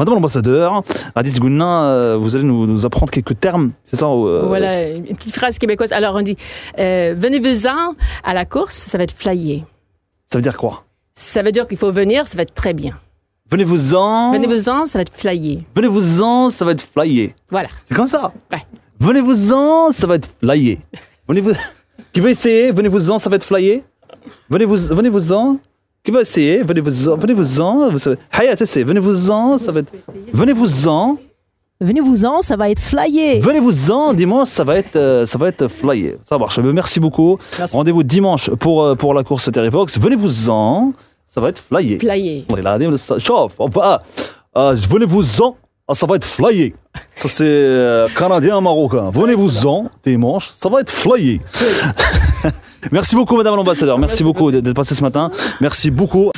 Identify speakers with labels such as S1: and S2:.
S1: Madame l'ambassadeur, euh, vous allez nous, apprendre quelques termes, c'est ça euh, Voilà,
S2: une petite phrase québécoise. Alors on dit, euh, venez-vous-en à la course, ça va être flyé. Ça veut dire quoi Ça veut dire qu'il faut venir, ça va être très bien.
S1: Venez-vous-en. Venez-vous-en,
S2: ça va être flyé.
S1: Venez-vous-en, ça va être flyé. Voilà. C'est comme ça. Ouais. Venez-vous-en, ça va être flyé. Venez-vous. Qui veut essayer Venez-vous-en, ça va être flyé. Venez-vous-en. venez vous en qui va essayer, venez-vous-en, venez-vous-en, venez-vous-en, ça va être, venez-vous-en.
S3: Venez-vous-en, ça va être flyé.
S1: Venez-vous-en, dimanche, ça va être, euh, ça va être flyé. Ça marche. Eh ben, merci beaucoup. Rendez-vous dimanche pour, euh, pour la course Fox. Venez-vous-en, ça va être flyé. Flyé. Chauffe, on va. Euh, venez-vous-en. Ah, ça va être flyé. Ça, c'est euh, canadien-marocain. Venez-vous-en tes manches. ça va être flyé. Merci beaucoup, madame l'ambassadeur. Merci beaucoup d'être passé ce matin. Merci beaucoup.